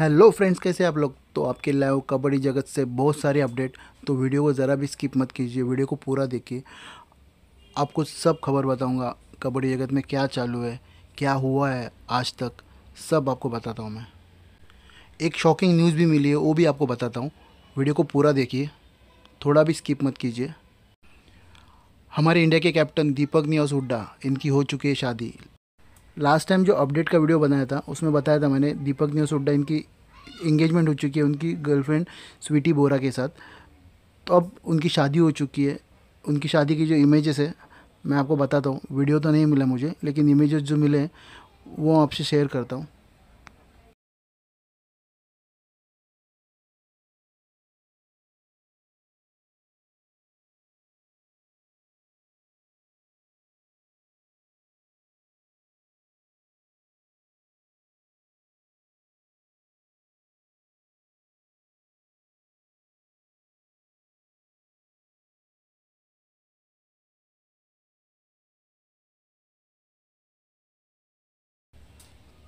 hello friends कैसे आप लोग तो आपके लाइव कबड्डी जगत से बहुत सारे अपडेट तो वीडियो को ज़रा भी स्किप मत कीजिए वीडियो को पूरा देखिए आपको सब खबर बताऊंगा कबड्डी जगत में क्या चालू है क्या हुआ है आज तक सब आपको बताता हूं मैं एक शॉकिंग न्यूज़ भी मिली है वो भी आपको बताता हूँ वीडियो को पूरा देखिए थोड़ा भी स्किप मत कीजिए हमारे इंडिया के कैप्टन दीपक नियास हुड्डा इनकी हो चुकी है शादी लास्ट टाइम जो अपडेट का वीडियो बनाया था उसमें बताया था मैंने दीपक न्यूज उड्डा इनकी इंगेजमेंट हो चुकी है उनकी गर्लफ्रेंड स्वीटी बोरा के साथ तो अब उनकी शादी हो चुकी है उनकी शादी की जो इमेजेस है मैं आपको बताता हूँ वीडियो तो नहीं मिला मुझे लेकिन इमेजेस जो मिले हैं वो आपसे शेयर करता हूँ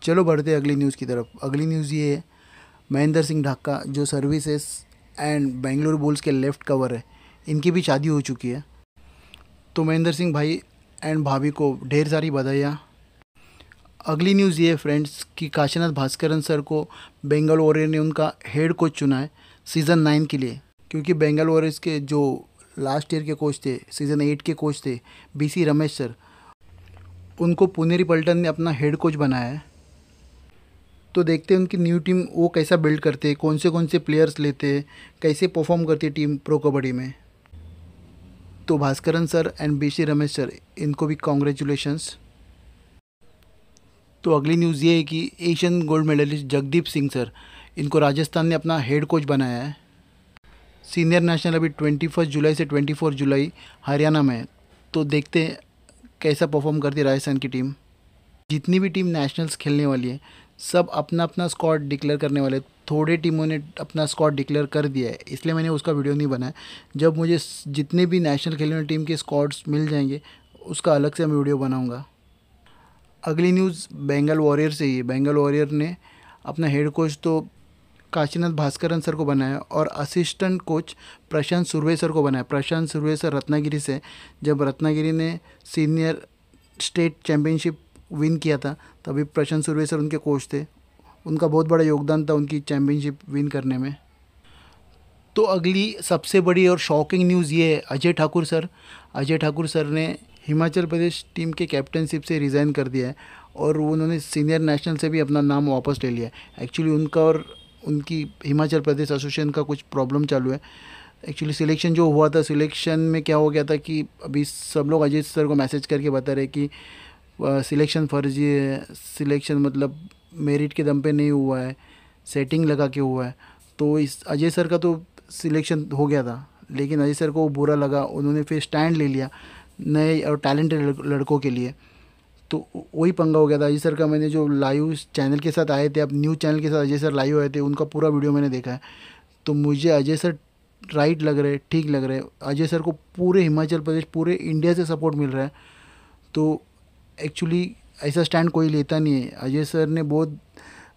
चलो बढ़ते अगली न्यूज़ की तरफ अगली न्यूज़ ये है महेंद्र सिंह ढाका जो सर्विसेज एंड बेंगलुरु बुल्स के लेफ्ट कवर है इनकी भी शादी हो चुकी है तो महेंद्र सिंह भाई एंड भाभी को ढेर सारी बधाइयाँ अगली न्यूज़ ये फ्रेंड्स कि काशीनाथ भास्करन सर को बेंगल वॉरियर ने उनका हेड कोच चुना है सीज़न नाइन के लिए क्योंकि बेंगल वॉरियर्स के जो लास्ट ईयर के कोच थे सीज़न एट के कोच थे बीसी रमेश सर उनको पुनेरी पल्टन ने अपना हेड कोच बनाया है तो देखते हैं उनकी न्यू टीम वो कैसा बिल्ड करते हैं कौन से कौन से प्लेयर्स लेते हैं कैसे परफॉर्म करती है टीम प्रो कबड्डी में तो Bhaskaran sir and B Ramesh sir इनको भी कॉन्ग्रेचुलेशंस तो अगली न्यूज़ ये है कि Asian gold medallist Jagdeep Singh sir इनको राजस्थान ने अपना हेड कोच बनाया है सीनियर नेशनल अभी ट्वेंटी फर्स्ट जुलाई से ट्वेंटी फोर जुलाई हरियाणा में तो देखते हैं कैसा परफॉर्म करती है राजस्थान की टीम जितनी भी टीम नेशनल्स खेलने वाली है सब अपना अपना स्कॉड डिक्लेयर करने वाले थोड़े टीमों ने अपना स्कॉड डिक्लेयर कर दिया है इसलिए मैंने उसका वीडियो नहीं बनाया जब मुझे जितने भी नेशनल खेलने टीम के स्कॉड्स मिल जाएंगे उसका अलग से मैं वीडियो बनाऊँगा अगली न्यूज़ बेंगल वॉरियर से ही बेंगल वॉरियर ने अपना हेड कोच तो काशीनाथ भास्करन सर को बनाया और assistant coach Prashant Surve sir को बनाया प्रशांत सुरवे सर रत्नागिरी से जब रत्नागिरी ने सीनियर स्टेट चैम्पियनशिप विन किया था तभी प्रशांत सुरवे सर उनके कोच थे उनका बहुत बड़ा योगदान था उनकी चैम्पियनशिप विन करने में तो अगली सबसे बड़ी और शॉकिंग न्यूज़ ये है अजय ठाकुर सर अजय ठाकुर सर ने हिमाचल प्रदेश टीम के कैप्टनशिप से रिज़ाइन कर दिया है और उन्होंने सीनियर नेशनल से भी अपना नाम वापस ले लिया है एक्चुअली उनका और उनकी हिमाचल प्रदेश एसोसिएशन का कुछ प्रॉब्लम चालू है एक्चुअली सिलेक्शन जो हुआ था सिलेक्शन में क्या हो गया था कि अभी सब लोग अजय सर को मैसेज करके बता रहे कि सिलेक्शन फर्जी है सिलेक्शन मतलब मेरिट के दम पे नहीं हुआ है सेटिंग लगा के हुआ है तो इस अजय सर का तो सिलेक्शन हो गया था लेकिन अजय सर को बुरा लगा उन्होंने फिर स्टैंड ले लिया नए और टैलेंटेड लड़कों के लिए तो वही पंगा हो गया था अजय सर का मैंने जो लाइव चैनल के साथ आए थे अब न्यूज़ चैनल के साथ अजय सर लाइव आए थे उनका पूरा वीडियो मैंने देखा है तो मुझे अजय सर राइट लग रहे ठीक लग रहे अजय सर को पूरे हिमाचल प्रदेश पूरे इंडिया से सपोर्ट मिल रहा है तो एक्चुअली ऐसा स्टैंड कोई लेता नहीं है अजय सर ने बहुत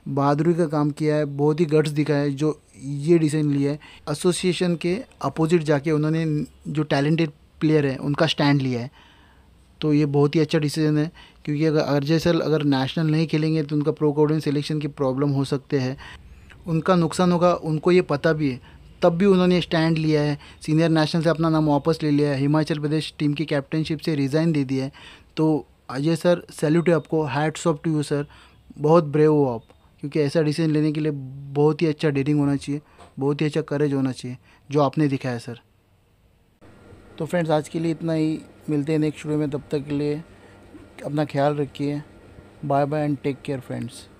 बहादुरी का काम किया है बहुत ही गट्स दिखाया है जो ये डिसीजन लिया है एसोसिएशन के अपोजिट जाके उन्होंने जो टैलेंटेड प्लेयर है उनका स्टैंड लिया है तो ये बहुत ही अच्छा डिसीजन है क्योंकि अगर अजय सर अगर नेशनल नहीं खेलेंगे तो उनका प्रो कॉर्डिंग सिलेक्शन की प्रॉब्लम हो सकते हैं उनका नुकसान होगा उनको ये पता भी है तब भी उन्होंने स्टैंड लिया है सीनियर नेशनल से अपना नाम वापस ले लिया है हिमाचल प्रदेश टीम की कैप्टनशिप से रिज़ाइन दे दिया है तो अजय सर सैल्यूट है आपको hats off to you sir बहुत ब्रेव हो आप क्योंकि ऐसा डिसीजन लेने के लिए बहुत ही अच्छा डेटिंग होना चाहिए बहुत ही अच्छा करेज होना चाहिए जो आपने दिखाया सर तो फ्रेंड्स आज के लिए इतना ही मिलते हैं नेक्स्ट वीडियो में तब तक के लिए अपना ख्याल रखिए bye bye and take care friends